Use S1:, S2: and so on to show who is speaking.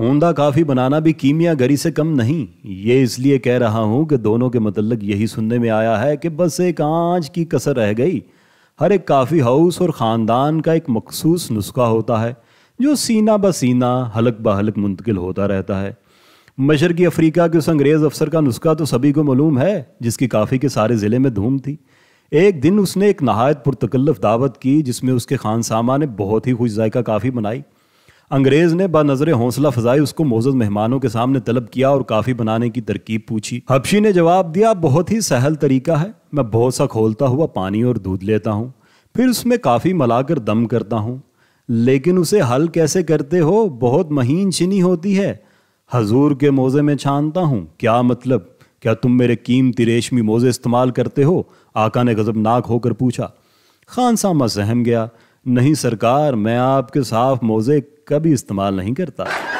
S1: ऊंदा काफ़ी बनाना भी कीमिया गरी से कम नहीं ये इसलिए कह रहा हूँ कि दोनों के मतलब यही सुनने में आया है कि बस एक आँच की कसर रह गई हर एक काफ़ी हाउस और ख़ानदान का एक मखसूस नुस्खा होता है जो सीना ब सीना हलक ब हलक मुंतकिल होता रहता है मशरकी अफ्रीका के उस अंग्रेज़ अफसर का नुस्खा तो सभी को मालूम है जिसकी काफ़ी के सारे ज़िले में धूम थी एक दिन उसने एक नहायत पुरतकल्लफ दावत की जिसमें उसके खान सामा ने बहुत ही खुश जायका काफ़ी बनाई अंग्रेज ने बनजर हौसला फजाई उसको मोजद मेहमानों के सामने तलब किया और काफ़ी बनाने की तरकीब पूछी हबशी ने जवाब दिया बहुत ही सहल तरीका है मैं बहुत सा खोलता हुआ पानी और दूध लेता हूँ फिर उसमें काफ़ी मिलाकर दम करता हूँ लेकिन उसे हल कैसे करते हो बहुत महीन छिनी होती है हजूर के मोज़े में छानता हूँ क्या मतलब क्या तुम मेरे कीमती रेशमी मोज़े इस्तेमाल करते हो आका ने गजबनाक होकर पूछा खान सामा सहम गया नहीं सरकार मैं आपके साफ मोज़े कभी इस्तेमाल नहीं करता